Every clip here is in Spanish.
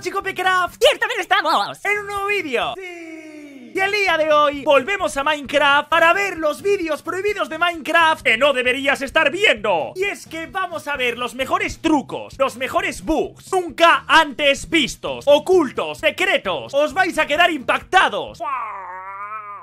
Chico chicos Pecraft esta vez estamos! En un nuevo vídeo ¡Sí! Y el día de hoy volvemos a Minecraft para ver los vídeos prohibidos de Minecraft que no deberías estar viendo. Y es que vamos a ver los mejores trucos, los mejores bugs, nunca antes vistos, ocultos, secretos. Os vais a quedar impactados.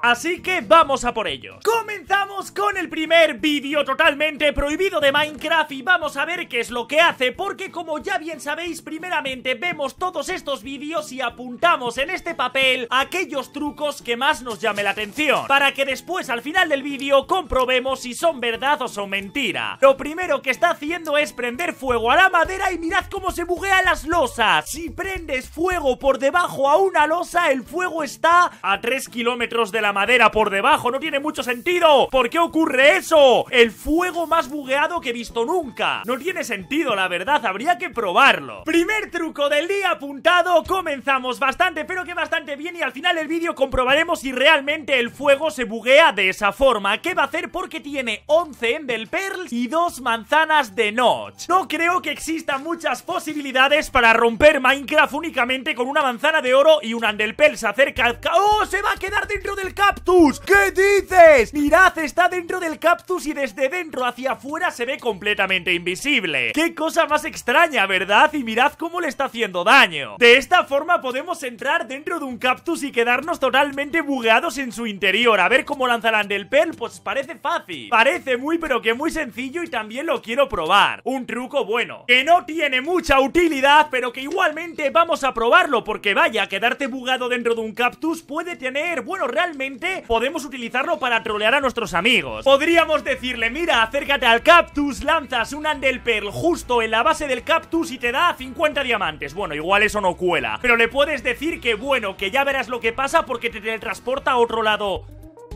Así que vamos a por ello. Comenzamos con el primer vídeo totalmente prohibido de Minecraft y vamos a ver qué es lo que hace porque como ya bien sabéis, primeramente vemos todos estos vídeos y apuntamos en este papel aquellos trucos que más nos llame la atención para que después al final del vídeo comprobemos si son verdad o son mentira. Lo primero que está haciendo es prender fuego a la madera y mirad cómo se buguean las losas. Si prendes fuego por debajo a una losa, el fuego está a 3 kilómetros de la madera por debajo. No tiene mucho sentido. ¿Por qué ocurre eso? El fuego más bugueado que he visto nunca. No tiene sentido, la verdad. Habría que probarlo. Primer truco del día apuntado. Comenzamos bastante, pero que bastante bien. Y al final del vídeo comprobaremos si realmente el fuego se buguea de esa forma. ¿Qué va a hacer? Porque tiene 11 Endel Pearls y dos manzanas de Notch. No creo que existan muchas posibilidades para romper Minecraft únicamente con una manzana de oro y un Endel Pearl. Se acerca... ¡Oh! ¡Se va a quedar dentro del cactus! ¿Qué dices? Mirad, está dentro del cactus y desde dentro hacia afuera se ve completamente invisible. ¡Qué cosa más extraña, verdad! Y mirad cómo le está haciendo daño. De esta forma podemos entrar dentro de un cactus y quedarnos totalmente bugueados en su interior. A ver cómo lanzarán del pel, pues parece fácil. Parece muy pero que muy sencillo y también lo quiero probar. Un truco bueno, que no tiene mucha utilidad, pero que igualmente vamos a probarlo porque vaya, quedarte bugado dentro de un cactus puede tener, bueno, realmente podemos utilizarlo para trolear a nuestros amigos. Podríamos decirle, mira, acércate al cactus, lanzas un Andel justo en la base del cactus y te da 50 diamantes. Bueno, igual eso no cuela. Pero le puedes decir que bueno, que ya verás lo que pasa porque te teletransporta a otro lado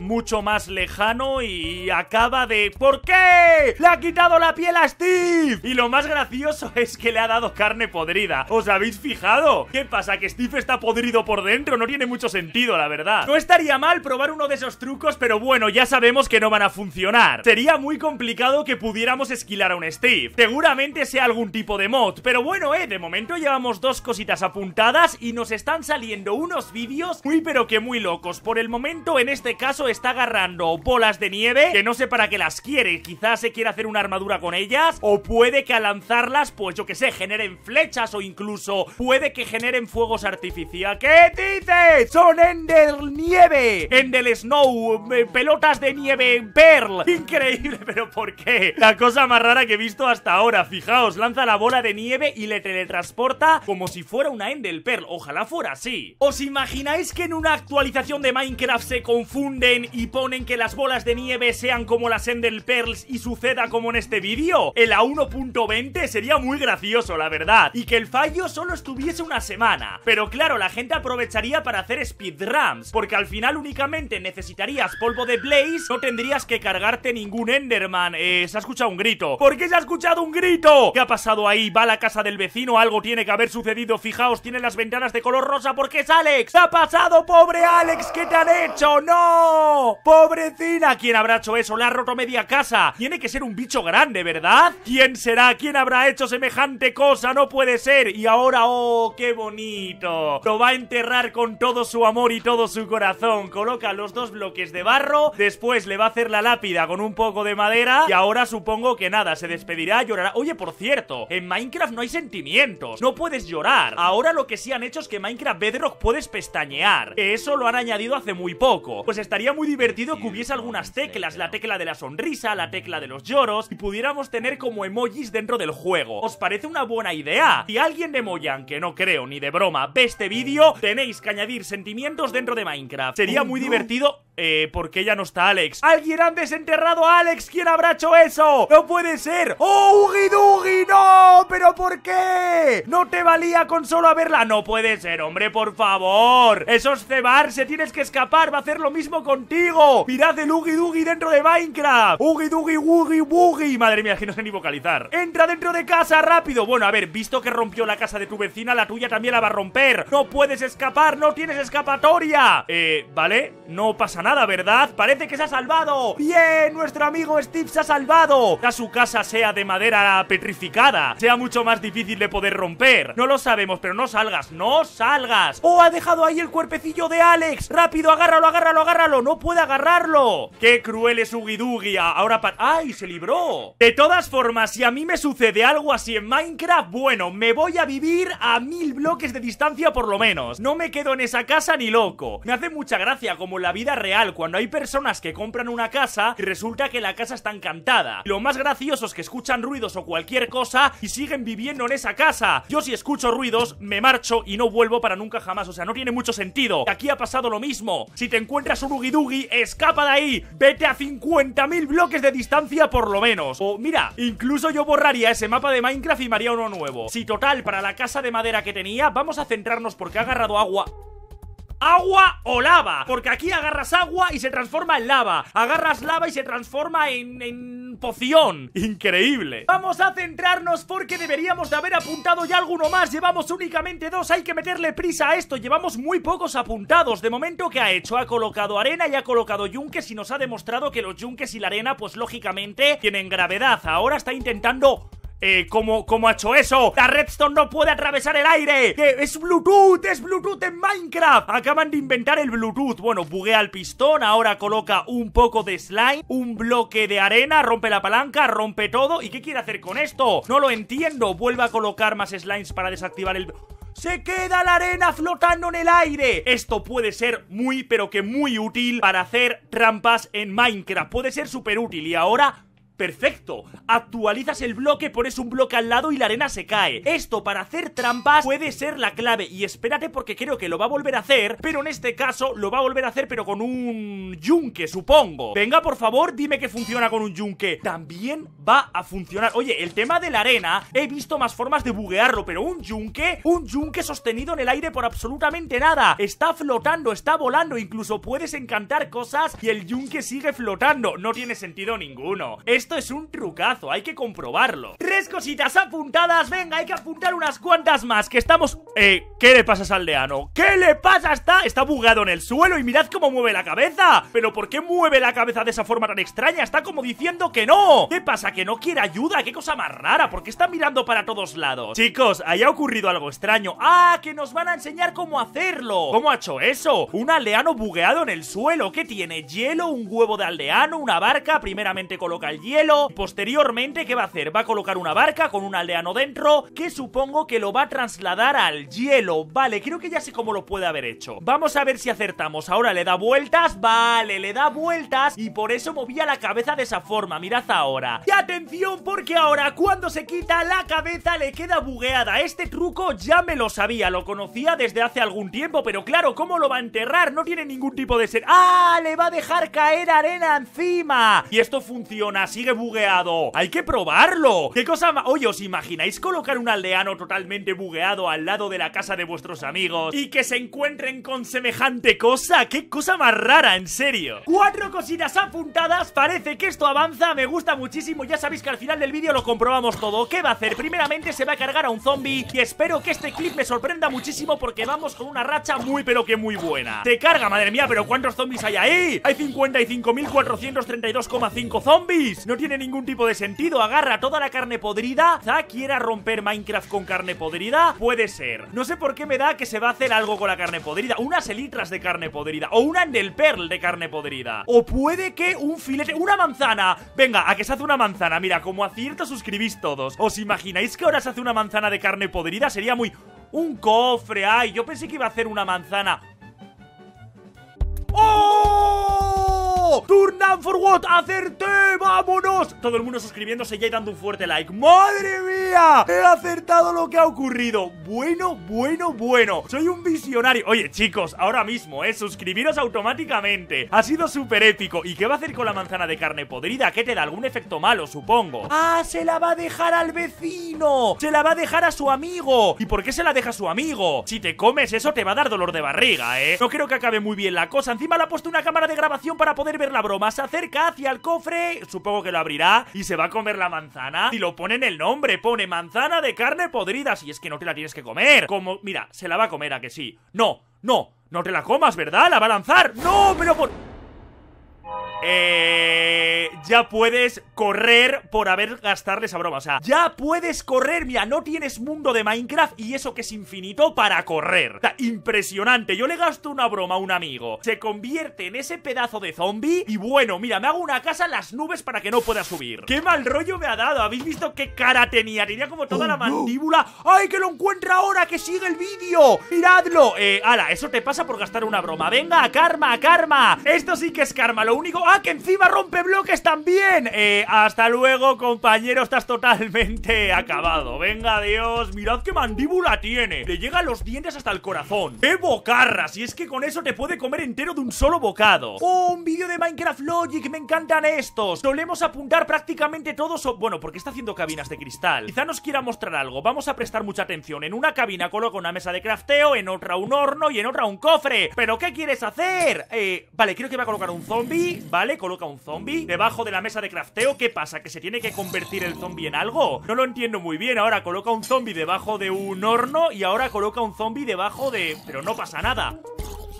mucho más lejano y acaba de... ¿Por qué? ¡Le ha quitado la piel a Steve! Y lo más gracioso es que le ha dado carne podrida. ¿Os habéis fijado? ¿Qué pasa? ¿Que Steve está podrido por dentro? No tiene mucho sentido, la verdad. No estaría mal probar uno de esos trucos, pero bueno, ya sabemos que no van a funcionar. Sería muy complicado que pudiéramos esquilar a un Steve. Seguramente sea algún tipo de mod, pero bueno, eh, de momento llevamos dos cositas apuntadas y nos están saliendo unos vídeos muy pero que muy locos. Por el momento, en este caso, está agarrando bolas de nieve que no sé para qué las quiere. Quizás se quiere hacer una armadura con ellas o puede que al lanzarlas, pues yo que sé, generen flechas o incluso puede que generen fuegos artificiales. ¿Qué dices? Son Ender Nieve, Ender Snow, eh, pelotas de nieve Pearl. Increíble, pero ¿por qué? La cosa más rara que he visto hasta ahora. Fijaos, lanza la bola de nieve y le teletransporta como si fuera una Ender Pearl. Ojalá fuera así. ¿Os imagináis que en una actualización de Minecraft se confunde y ponen que las bolas de nieve sean como las Ender Pearls y suceda como en este vídeo? El A1.20 sería muy gracioso, la verdad, y que el fallo solo estuviese una semana. Pero claro, la gente aprovecharía para hacer speedruns, porque al final únicamente necesitarías polvo de Blaze, no tendrías que cargarte ningún Enderman. Eh, se ha escuchado un grito. ¿Por qué se ha escuchado un grito? ¿Qué ha pasado ahí? ¿Va a la casa del vecino? Algo tiene que haber sucedido. Fijaos, tiene las ventanas de color rosa porque es Alex. ha pasado, pobre Alex? ¿Qué te han hecho? ¡No! ¡Pobrecina! ¿Quién habrá hecho eso? Le ha roto media casa. Tiene que ser un bicho grande, ¿verdad? ¿Quién será? ¿Quién habrá hecho semejante cosa? No puede ser. Y ahora, oh, qué bonito. Lo va a enterrar con todo su amor y todo su corazón. Coloca los dos bloques de barro. Después le va a hacer la lápida con un poco de madera. Y ahora supongo que nada, se despedirá, llorará. Oye, por cierto, en Minecraft no hay sentimientos. No puedes llorar. Ahora lo que sí han hecho es que Minecraft Bedrock puedes pestañear. Eso lo han añadido hace muy poco. Pues estaríamos muy divertido que hubiese algunas teclas, la tecla de la sonrisa, la tecla de los lloros, y pudiéramos tener como emojis dentro del juego. ¿Os parece una buena idea? Si alguien de Moyan, que no creo ni de broma, ve este vídeo, tenéis que añadir sentimientos dentro de Minecraft. Sería oh, muy divertido... Eh, porque ya no está Alex? ¿Alguien ha desenterrado a Alex? ¿Quién habrá hecho eso? ¡No puede ser! ¡Oh, Ugi no! por qué? ¿No te valía con solo haberla? No puede ser, hombre, por favor. Eso es cebarse, tienes que escapar, va a hacer lo mismo contigo. Mirad el ugi-dugi dentro de Minecraft. ugi dugi Woogie Woogie. Madre mía, que no sé ni vocalizar. Entra dentro de casa, rápido. Bueno, a ver, visto que rompió la casa de tu vecina, la tuya también la va a romper. No puedes escapar, no tienes escapatoria. Eh, vale, no pasa nada, ¿verdad? Parece que se ha salvado. Bien, nuestro amigo Steve se ha salvado. Que su casa sea de madera petrificada, sea mucho más difícil de poder romper. No lo sabemos, pero no salgas, no salgas. ¡Oh, ha dejado ahí el cuerpecillo de Alex! ¡Rápido, agárralo, agárralo, agárralo! ¡No puede agarrarlo! ¡Qué cruel es Ugidugia! Ahora para, ¡Ay, se libró! De todas formas, si a mí me sucede algo así en Minecraft, bueno, me voy a vivir a mil bloques de distancia por lo menos. No me quedo en esa casa ni loco. Me hace mucha gracia como en la vida real, cuando hay personas que compran una casa y resulta que la casa está encantada. Lo más gracioso es que escuchan ruidos o cualquier cosa y siguen viviendo viviendo en esa casa. Yo si escucho ruidos, me marcho y no vuelvo para nunca jamás. O sea, no tiene mucho sentido. Aquí ha pasado lo mismo. Si te encuentras un Ugidugi, escapa de ahí. Vete a 50.000 bloques de distancia por lo menos. O mira, incluso yo borraría ese mapa de Minecraft y me haría uno nuevo. Si total, para la casa de madera que tenía, vamos a centrarnos porque ha agarrado agua agua o lava. Porque aquí agarras agua y se transforma en lava. Agarras lava y se transforma en, en poción. Increíble. Vamos a centrarnos porque deberíamos de haber apuntado ya alguno más. Llevamos únicamente dos. Hay que meterle prisa a esto. Llevamos muy pocos apuntados. De momento, ¿qué ha hecho? Ha colocado arena y ha colocado yunques y nos ha demostrado que los yunques y la arena, pues lógicamente, tienen gravedad. Ahora está intentando eh, cómo ha hecho eso. La redstone no puede atravesar el aire. es Bluetooth, es Bluetooth en Minecraft. Acaban de inventar el Bluetooth. Bueno, buguea el pistón, ahora coloca un poco de slime, un bloque de arena, rompe la palanca, rompe todo. ¿Y qué quiere hacer con esto? No lo entiendo. Vuelve a colocar más slimes para desactivar el... ¡Se queda la arena flotando en el aire! Esto puede ser muy, pero que muy útil para hacer trampas en Minecraft. Puede ser súper útil. Y ahora Perfecto. Actualizas el bloque, pones un bloque al lado y la arena se cae. Esto para hacer trampas puede ser la clave. Y espérate porque creo que lo va a volver a hacer, pero en este caso lo va a volver a hacer pero con un yunque, supongo. Venga, por favor, dime que funciona con un yunque. También va a funcionar. Oye, el tema de la arena, he visto más formas de buguearlo, pero un yunque, un yunque sostenido en el aire por absolutamente nada. Está flotando, está volando, incluso puedes encantar cosas y el yunque sigue flotando. No tiene sentido ninguno. Esto es un trucazo, hay que comprobarlo Tres cositas apuntadas, venga, hay que apuntar unas cuantas más Que estamos... Eh, ¿qué le pasa al aldeano? ¿Qué le pasa? Está, está bugado en el suelo y mirad cómo mueve la cabeza ¿Pero por qué mueve la cabeza de esa forma tan extraña? Está como diciendo que no ¿Qué pasa? ¿Que no quiere ayuda? ¿Qué cosa más rara? ¿Por qué está mirando para todos lados? Chicos, ahí ha ocurrido algo extraño ¡Ah! Que nos van a enseñar cómo hacerlo ¿Cómo ha hecho eso? Un aldeano bugueado en el suelo ¿Qué tiene? ¿Hielo? ¿Un huevo de aldeano? ¿Una barca? Primeramente coloca el hielo Posteriormente, ¿qué va a hacer? Va a colocar una barca con un aldeano dentro que supongo que lo va a trasladar al hielo. Vale, creo que ya sé cómo lo puede haber hecho. Vamos a ver si acertamos. Ahora le da vueltas. Vale, le da vueltas y por eso movía la cabeza de esa forma. Mirad ahora. Y atención porque ahora cuando se quita la cabeza le queda bugueada. Este truco ya me lo sabía, lo conocía desde hace algún tiempo, pero claro, ¿cómo lo va a enterrar? No tiene ningún tipo de ser... ¡Ah! Le va a dejar caer arena encima. Y esto funciona así bugueado. Hay que probarlo. ¿Qué cosa más? Oye, ¿os imagináis colocar un aldeano totalmente bugueado al lado de la casa de vuestros amigos y que se encuentren con semejante cosa? ¿Qué cosa más rara, en serio? Cuatro cositas apuntadas. Parece que esto avanza. Me gusta muchísimo. Ya sabéis que al final del vídeo lo comprobamos todo. ¿Qué va a hacer? Primeramente se va a cargar a un zombie y espero que este clip me sorprenda muchísimo porque vamos con una racha muy pero que muy buena. Se carga, madre mía, pero ¿cuántos zombies hay ahí? Hay 55.432,5 zombies. No tiene ningún tipo de sentido. Agarra toda la carne podrida. Quizá quiera romper Minecraft con carne podrida. Puede ser. No sé por qué me da que se va a hacer algo con la carne podrida. Unas elitras de carne podrida. O una del perl de carne podrida. O puede que un filete. ¡Una manzana! Venga, a que se hace una manzana. Mira, como acierto suscribís todos. ¿Os imagináis que ahora se hace una manzana de carne podrida? Sería muy... Un cofre, ay, yo pensé que iba a hacer una manzana Turn down for what? Acerté, vámonos. Todo el mundo suscribiéndose ya y dando un fuerte like. ¡Madre mía! He acertado lo que ha ocurrido. Bueno, bueno, bueno. Soy un visionario. Oye, chicos, ahora mismo, ¿eh? Suscribiros automáticamente. Ha sido súper épico. ¿Y qué va a hacer con la manzana de carne podrida? ¿Qué te da? ¿Algún efecto malo, supongo? ¡Ah, se la va a dejar al vecino! ¡Se la va a dejar a su amigo! ¿Y por qué se la deja a su amigo? Si te comes eso te va a dar dolor de barriga, ¿eh? No creo que acabe muy bien la cosa. Encima le ha puesto una cámara de grabación para poder ver la broma, se acerca hacia el cofre, supongo que lo abrirá, y se va a comer la manzana. Y lo pone en el nombre, pone manzana de carne podrida, si es que no te la tienes que comer. Como, mira, se la va a comer a que sí. No, no, no te la comas, ¿verdad? La va a lanzar. No, pero por eh, ya puedes correr por haber gastado esa broma. O sea, ya puedes correr. Mira, no tienes mundo de Minecraft y eso que es infinito para correr. O impresionante. Yo le gasto una broma a un amigo. Se convierte en ese pedazo de zombie. Y bueno, mira, me hago una casa en las nubes para que no pueda subir. ¡Qué mal rollo me ha dado! ¿Habéis visto qué cara tenía? Tenía como toda oh, la mandíbula. ¡Ay, que lo encuentra ahora! ¡Que sigue el vídeo! ¡Miradlo! Eh, ala, eso te pasa por gastar una broma. ¡Venga, karma, karma! Esto sí que es karma. Lo único. Ah, que encima rompe bloques también! Eh, hasta luego, compañero, estás totalmente acabado. Venga, dios. Mirad qué mandíbula tiene. Le llega a los dientes hasta el corazón. ¡Qué bocarra! Si es que con eso te puede comer entero de un solo bocado. ¡Oh, un vídeo de Minecraft Logic! ¡Me encantan estos! Solemos apuntar prácticamente todos... Bueno, porque está haciendo cabinas de cristal. Quizá nos quiera mostrar algo. Vamos a prestar mucha atención. En una cabina coloca una mesa de crafteo, en otra un horno y en otra un cofre. ¿Pero qué quieres hacer? Eh, vale, creo que va a colocar un zombie. Vale, coloca un zombie debajo de la mesa de crafteo. ¿Qué pasa? ¿Que se tiene que convertir el zombie en algo? No lo entiendo muy bien. Ahora coloca un zombie debajo de un horno y ahora coloca un zombie debajo de... Pero no pasa nada.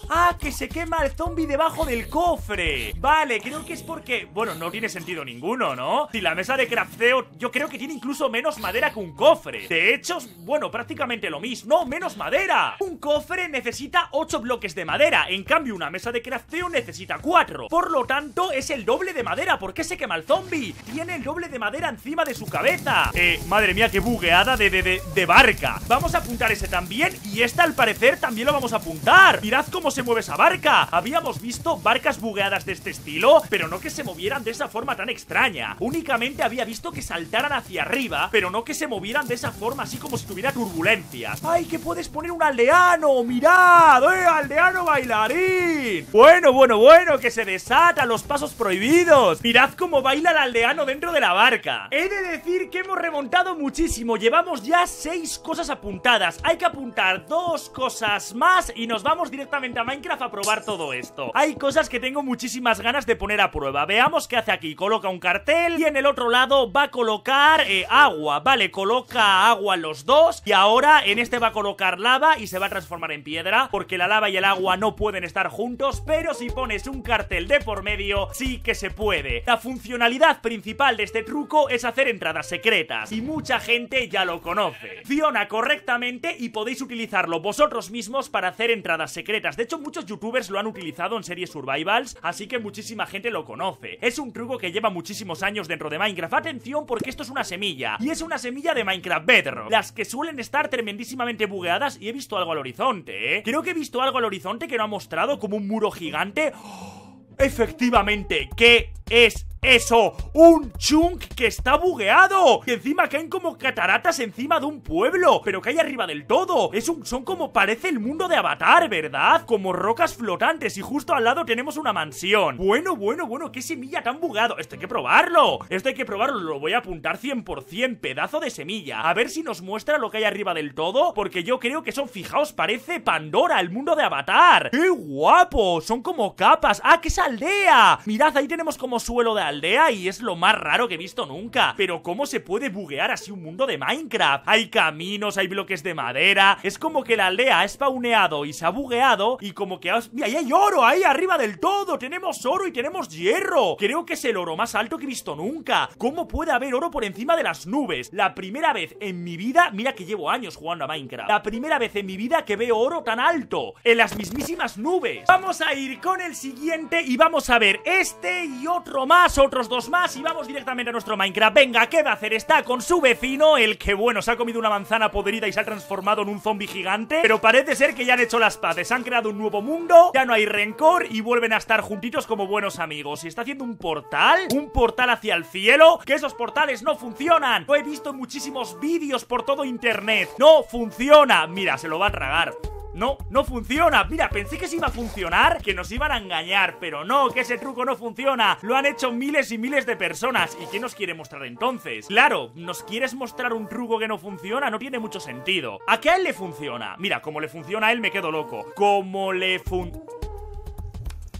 ¡Ah, que se quema el zombie debajo del cofre! Vale, creo que es porque... Bueno, no tiene sentido ninguno, ¿no? Si la mesa de crafteo yo creo que tiene incluso menos madera que un cofre. De hecho, bueno, prácticamente lo mismo. ¡No, menos madera! Un cofre necesita 8 bloques de madera. En cambio, una mesa de crafteo necesita 4. Por lo tanto, es el doble de madera. ¿Por qué se quema el zombie? Tiene el doble de madera encima de su cabeza. Eh, madre mía, qué bugueada de, de, barca. Vamos a apuntar ese también. Y esta, al parecer, también lo vamos a apuntar. Mirad cómo se se mueve esa barca? Habíamos visto barcas bugueadas de este estilo, pero no que se movieran de esa forma tan extraña. Únicamente había visto que saltaran hacia arriba, pero no que se movieran de esa forma así como si tuviera turbulencias. ¡Ay, que puedes poner un aldeano! ¡Mirad! ¡Eh, aldeano bailarín! Bueno, bueno, bueno, que se desata los pasos prohibidos. Mirad cómo baila el aldeano dentro de la barca. He de decir que hemos remontado muchísimo. Llevamos ya seis cosas apuntadas. Hay que apuntar dos cosas más y nos vamos directamente a Minecraft a probar todo esto. Hay cosas que tengo muchísimas ganas de poner a prueba. Veamos qué hace aquí. Coloca un cartel y en el otro lado va a colocar eh, agua. Vale, coloca agua los dos y ahora en este va a colocar lava y se va a transformar en piedra porque la lava y el agua no pueden estar juntos, pero si pones un cartel de por medio, sí que se puede. La funcionalidad principal de este truco es hacer entradas secretas y mucha gente ya lo conoce. Fiona correctamente y podéis utilizarlo vosotros mismos para hacer entradas secretas. De hecho, muchos youtubers lo han utilizado en series survivals, así que muchísima gente lo conoce. Es un truco que lleva muchísimos años dentro de Minecraft. Atención porque esto es una semilla, y es una semilla de Minecraft Bedrock, las que suelen estar tremendísimamente bugueadas y he visto algo al horizonte, ¿eh? Creo que he visto algo al horizonte que no ha mostrado como un muro gigante. ¡Oh! Efectivamente, ¿qué es eso, un chunk que está bugueado. que encima caen como cataratas encima de un pueblo, pero que hay arriba del todo. Es un, son como parece el mundo de Avatar, ¿verdad? Como rocas flotantes y justo al lado tenemos una mansión. Bueno, bueno, bueno, qué semilla tan bugado. Esto hay que probarlo. Esto hay que probarlo, lo voy a apuntar 100%, pedazo de semilla. A ver si nos muestra lo que hay arriba del todo, porque yo creo que son, fijaos, parece Pandora, el mundo de Avatar. ¡Qué guapo! Son como capas. ¡Ah, qué saldea. aldea! Mirad, ahí tenemos como suelo de aldea y es lo más raro que he visto nunca. Pero ¿cómo se puede buguear así un mundo de Minecraft? Hay caminos, hay bloques de madera. Es como que la aldea ha spawneado y se ha bugueado y como que... ¡Y ahí hay oro! ¡Ahí arriba del todo! Tenemos oro y tenemos hierro. Creo que es el oro más alto que he visto nunca. ¿Cómo puede haber oro por encima de las nubes? La primera vez en mi vida... Mira que llevo años jugando a Minecraft. La primera vez en mi vida que veo oro tan alto. En las mismísimas nubes. Vamos a ir con el siguiente y vamos a ver este y otro más otros dos más y vamos directamente a nuestro Minecraft. Venga, ¿qué va a hacer? Está con su vecino, el que, bueno, se ha comido una manzana podrida y se ha transformado en un zombie gigante. Pero parece ser que ya han hecho las paces, han creado un nuevo mundo, ya no hay rencor y vuelven a estar juntitos como buenos amigos. Y está haciendo un portal, un portal hacia el cielo, que esos portales no funcionan. Lo he visto en muchísimos vídeos por todo internet. No funciona. Mira, se lo va a tragar. No, no funciona. Mira, pensé que se iba a funcionar, que nos iban a engañar, pero no, que ese truco no funciona. Lo han hecho miles y miles de personas. ¿Y qué nos quiere mostrar entonces? Claro, nos quieres mostrar un truco que no funciona, no tiene mucho sentido. ¿A qué a él le funciona? Mira, como le funciona a él me quedo loco. Como le fun...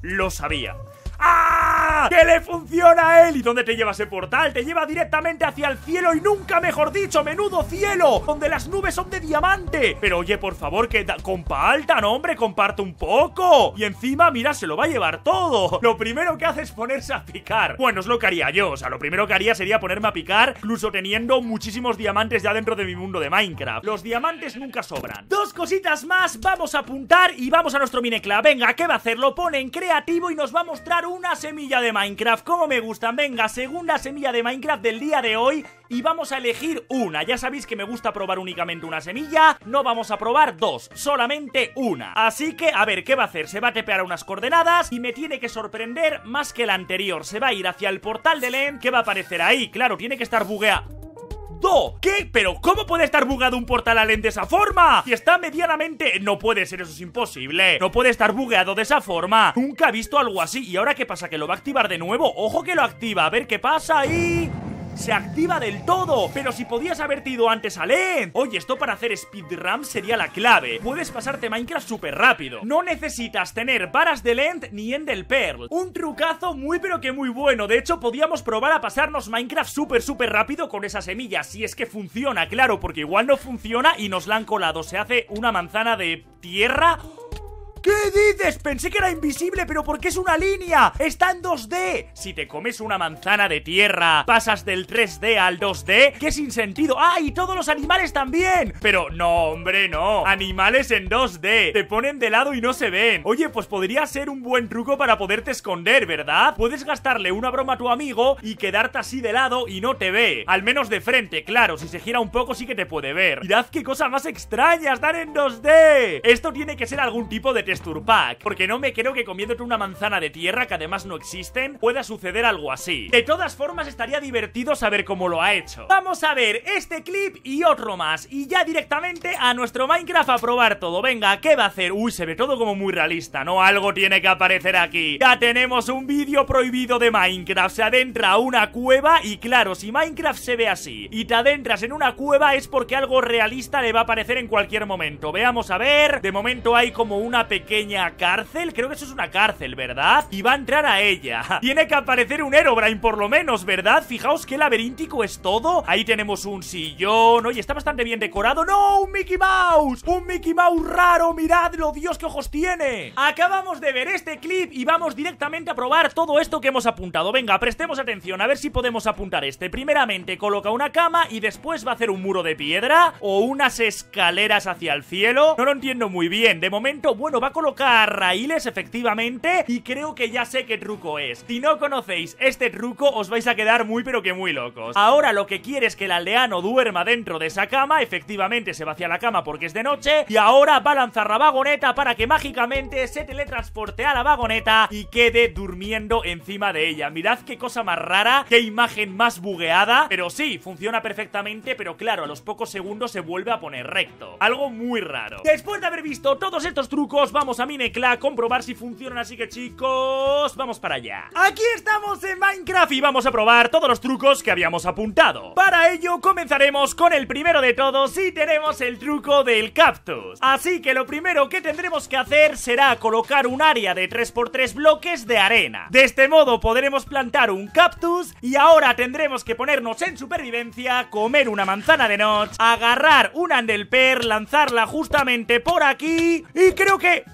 Lo sabía. ¡Ah! ¡Que le funciona a él! ¿Y dónde te lleva ese portal? Te lleva directamente hacia el cielo y nunca mejor dicho, menudo cielo, donde las nubes son de diamante. Pero oye, por favor, que Compartan, hombre, comparte un poco. Y encima, mira, se lo va a llevar todo. Lo primero que hace es ponerse a picar. Bueno, es lo que haría yo, o sea, lo primero que haría sería ponerme a picar, incluso teniendo muchísimos diamantes ya dentro de mi mundo de Minecraft. Los diamantes nunca sobran. Dos cositas más, vamos a apuntar y vamos a nuestro Minecla. Venga, ¿qué va a hacer? Lo pone en creativo y nos va a mostrar un una semilla de Minecraft. como me gustan? Venga, segunda semilla de Minecraft del día de hoy y vamos a elegir una. Ya sabéis que me gusta probar únicamente una semilla, no vamos a probar dos, solamente una. Así que, a ver, ¿qué va a hacer? Se va a tepear unas coordenadas y me tiene que sorprender más que la anterior. Se va a ir hacia el portal de Len, que va a aparecer ahí. Claro, tiene que estar bugueado. ¿Qué? ¿Pero cómo puede estar bugado un portal en de esa forma? Si está medianamente... No puede ser, eso es imposible. No puede estar bugueado de esa forma. Nunca he visto algo así. ¿Y ahora qué pasa? ¿Que lo va a activar de nuevo? ¡Ojo que lo activa! A ver qué pasa y se activa del todo. Pero si podías haber ido antes a Lent. Oye, esto para hacer speedrun sería la clave. Puedes pasarte Minecraft súper rápido. No necesitas tener varas de Lent ni Endel Pearl. Un trucazo muy pero que muy bueno. De hecho, podíamos probar a pasarnos Minecraft súper súper rápido con esa semilla. Si es que funciona, claro, porque igual no funciona y nos la han colado. Se hace una manzana de tierra... ¿Qué dices? Pensé que era invisible, pero ¿por qué es una línea? Está en 2D. Si te comes una manzana de tierra, pasas del 3D al 2D, qué sin sentido. ¡Ah, y todos los animales también! Pero no, hombre, no. Animales en 2D. Te ponen de lado y no se ven. Oye, pues podría ser un buen truco para poderte esconder, ¿verdad? Puedes gastarle una broma a tu amigo y quedarte así de lado y no te ve. Al menos de frente, claro. Si se gira un poco sí que te puede ver. Mirad qué cosa más extraña. Están en 2D. Esto tiene que ser algún tipo de porque no me creo que comiéndote una manzana de tierra que además no existen pueda suceder algo así. De todas formas, estaría divertido saber cómo lo ha hecho. Vamos a ver este clip y otro más, y ya directamente a nuestro Minecraft a probar todo. Venga, ¿qué va a hacer? Uy, se ve todo como muy realista, ¿no? Algo tiene que aparecer aquí. Ya tenemos un vídeo prohibido de Minecraft. Se adentra a una cueva y claro, si Minecraft se ve así y te adentras en una cueva es porque algo realista le va a aparecer en cualquier momento. Veamos a ver. De momento hay como una pequeña pequeña cárcel. Creo que eso es una cárcel, ¿verdad? Y va a entrar a ella. Tiene que aparecer un Herobrine por lo menos, ¿verdad? Fijaos qué laberíntico es todo. Ahí tenemos un sillón. Oye, está bastante bien decorado. ¡No! ¡Un Mickey Mouse! ¡Un Mickey Mouse raro! ¡Miradlo! ¡Dios, que ojos tiene! Acabamos de ver este clip y vamos directamente a probar todo esto que hemos apuntado. Venga, prestemos atención a ver si podemos apuntar este. Primeramente coloca una cama y después va a hacer un muro de piedra o unas escaleras hacia el cielo. No lo entiendo muy bien. De momento, bueno, va a colocar raíles efectivamente y creo que ya sé qué truco es. Si no conocéis este truco os vais a quedar muy pero que muy locos. Ahora lo que quiere es que el aldeano duerma dentro de esa cama, efectivamente se va hacia la cama porque es de noche y ahora va a lanzar la vagoneta para que mágicamente se teletransporte a la vagoneta y quede durmiendo encima de ella. Mirad qué cosa más rara, qué imagen más bugueada, pero sí, funciona perfectamente, pero claro, a los pocos segundos se vuelve a poner recto. Algo muy raro. Después de haber visto todos estos trucos, vamos a Minecla a comprobar si funcionan. Así que chicos, vamos para allá. Aquí estamos en Minecraft y vamos a probar todos los trucos que habíamos apuntado. Para ello comenzaremos con el primero de todos y tenemos el truco del cactus. Así que lo primero que tendremos que hacer será colocar un área de 3x3 bloques de arena. De este modo podremos plantar un cactus y ahora tendremos que ponernos en supervivencia, comer una manzana de noche, agarrar un andelper, lanzarla justamente por aquí y creo que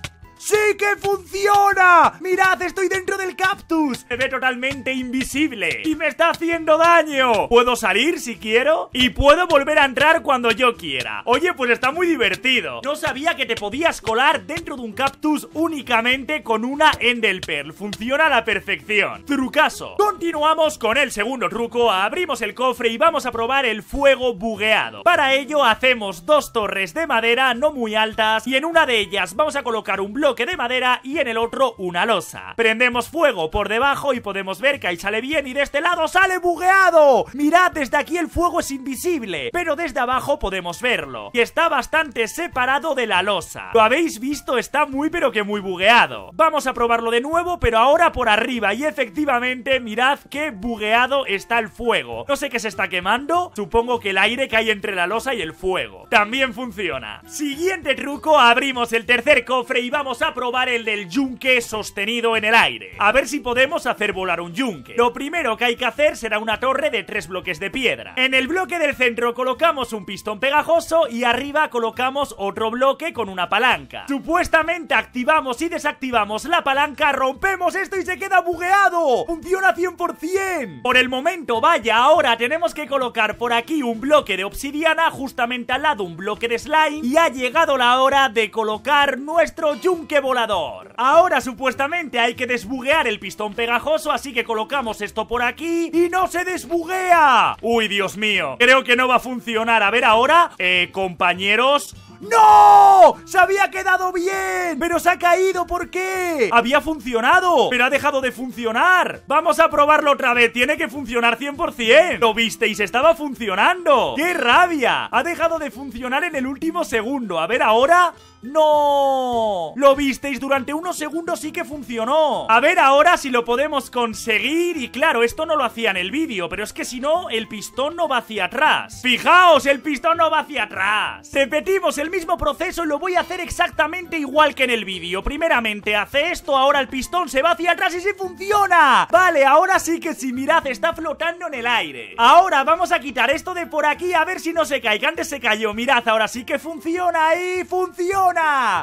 ¡Sí que funciona! ¡Mirad, estoy dentro del cactus! Se ve totalmente invisible y me está haciendo daño. Puedo salir si quiero y puedo volver a entrar cuando yo quiera. Oye, pues está muy divertido. No sabía que te podías colar dentro de un cactus únicamente con una Endel Pearl. Funciona a la perfección. Trucaso. Continuamos con el segundo truco. Abrimos el cofre y vamos a probar el fuego bugueado. Para ello hacemos dos torres de madera no muy altas y en una de ellas vamos a colocar un bloque que de madera y en el otro una losa. Prendemos fuego por debajo y podemos ver que ahí sale bien y de este lado sale bugueado. Mirad, desde aquí el fuego es invisible, pero desde abajo podemos verlo. Y está bastante separado de la losa. Lo habéis visto, está muy pero que muy bugueado. Vamos a probarlo de nuevo, pero ahora por arriba. Y efectivamente, mirad qué bugueado está el fuego. No sé qué se está quemando, supongo que el aire que hay entre la losa y el fuego. También funciona. Siguiente truco, abrimos el tercer cofre y vamos a probar el del yunque sostenido en el aire. A ver si podemos hacer volar un yunque. Lo primero que hay que hacer será una torre de tres bloques de piedra. En el bloque del centro colocamos un pistón pegajoso y arriba colocamos otro bloque con una palanca. Supuestamente activamos y desactivamos la palanca, rompemos esto y se queda bugueado. Funciona 100%. Por el momento, vaya, ahora tenemos que colocar por aquí un bloque de obsidiana, justamente al lado un bloque de slime y ha llegado la hora de colocar nuestro yunque que volador. Ahora supuestamente hay que desbuguear el pistón pegajoso, así que colocamos esto por aquí y no se desbuguea. Uy, Dios mío, creo que no va a funcionar. A ver ahora, eh, compañeros, ¡No! ¡Se había quedado bien! ¡Pero se ha caído! ¿Por qué? ¡Había funcionado! ¡Pero ha dejado de funcionar! ¡Vamos a probarlo otra vez! ¡Tiene que funcionar 100%! ¡Lo visteis! ¡Estaba funcionando! ¡Qué rabia! ¡Ha dejado de funcionar en el último segundo! A ver ahora... ¡No! Lo visteis durante unos segundos y que funcionó. A ver ahora si lo podemos conseguir. Y claro, esto no lo hacía en el vídeo, pero es que si no, el pistón no va hacia atrás. Fijaos, el pistón no va hacia atrás. Repetimos el mismo proceso y lo voy a hacer exactamente igual que en el vídeo. Primeramente, hace esto, ahora el pistón se va hacia atrás y se funciona. Vale, ahora sí que si mirad, está flotando en el aire. Ahora vamos a quitar esto de por aquí a ver si no se cae. Que antes se cayó, mirad, ahora sí que funciona y funciona.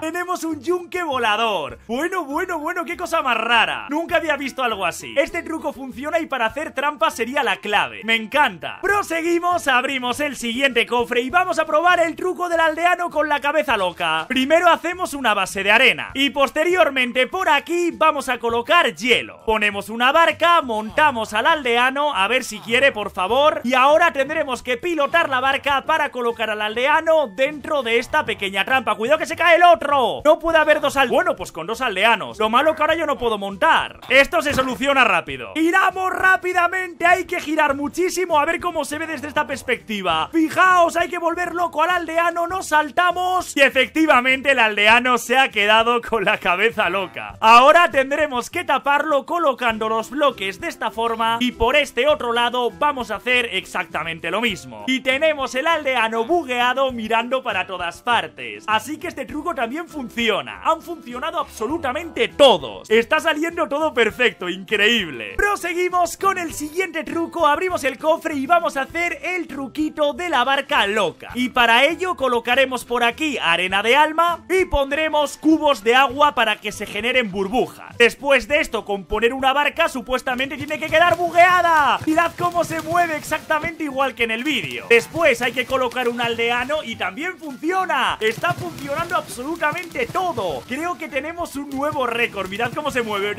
¡Tenemos un yunque volador! Bueno, bueno, bueno, qué cosa más rara. Nunca había visto algo así. Este truco funciona y para hacer trampa sería la clave. Me encanta. Proseguimos, abrimos el siguiente cofre y vamos a probar el truco del aldeano con la cabeza loca. Primero hacemos una base de arena y posteriormente por aquí vamos a colocar hielo. Ponemos una barca, montamos al aldeano, a ver si quiere, por favor. Y ahora tendremos que pilotar la barca para colocar al aldeano dentro de esta pequeña trampa. Cuidado que se el otro! No puede haber dos al... Bueno, pues con dos aldeanos. Lo malo que ahora yo no puedo montar. Esto se soluciona rápido. giramos rápidamente! Hay que girar muchísimo a ver cómo se ve desde esta perspectiva. Fijaos, hay que volver loco al aldeano. Nos saltamos. Y efectivamente el aldeano se ha quedado con la cabeza loca. Ahora tendremos que taparlo colocando los bloques de esta forma. Y por este otro lado vamos a hacer exactamente lo mismo. Y tenemos el aldeano bugueado mirando para todas partes. Así que este truco también funciona. Han funcionado absolutamente todos. Está saliendo todo perfecto, increíble. Proseguimos con el siguiente truco. Abrimos el cofre y vamos a hacer el truquito de la barca loca. Y para ello colocaremos por aquí arena de alma y pondremos cubos de agua para que se generen burbujas. Después de esto, con poner una barca, supuestamente tiene que quedar bugueada. Mirad cómo se mueve exactamente igual que en el vídeo. Después hay que colocar un aldeano y también funciona. Está funcionando absolutamente todo Creo que tenemos un nuevo récord Mirad cómo se mueve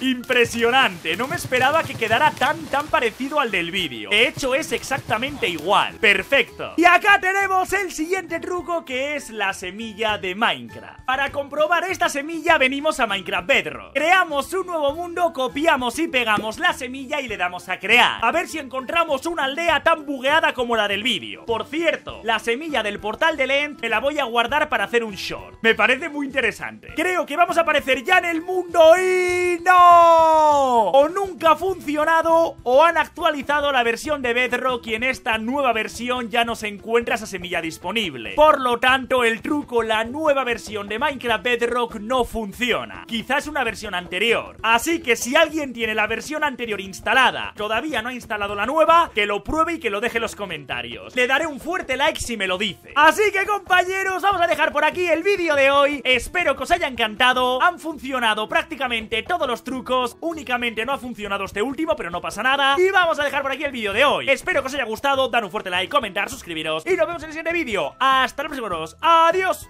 Impresionante No me esperaba que quedara tan tan parecido al del vídeo De hecho es exactamente igual Perfecto Y acá tenemos el siguiente truco que es la semilla de Minecraft Para comprobar esta semilla venimos a Minecraft Bedrock Creamos un nuevo mundo, copiamos y pegamos la semilla y le damos a crear A ver si encontramos una aldea tan bugueada como la del vídeo Por cierto, la semilla del portal de Lent te la voy a guardar para hacer un short. Me parece muy interesante. Creo que vamos a aparecer ya en el mundo y no. O nunca ha funcionado o han actualizado la versión de Bedrock y en esta nueva versión ya no se encuentra esa semilla disponible. Por lo tanto, el truco, la nueva versión de Minecraft Bedrock no funciona. Quizás una versión anterior. Así que si alguien tiene la versión anterior instalada, todavía no ha instalado la nueva, que lo pruebe y que lo deje en los comentarios. Le daré un fuerte like si me lo dice. Así que compañeros, vamos a dejar por aquí el vídeo de hoy Espero que os haya encantado Han funcionado prácticamente todos los trucos Únicamente no ha funcionado este último, pero no pasa nada Y vamos a dejar por aquí el vídeo de hoy Espero que os haya gustado, dar un fuerte like, comentar, suscribiros Y nos vemos en el siguiente vídeo Hasta la próxima, adiós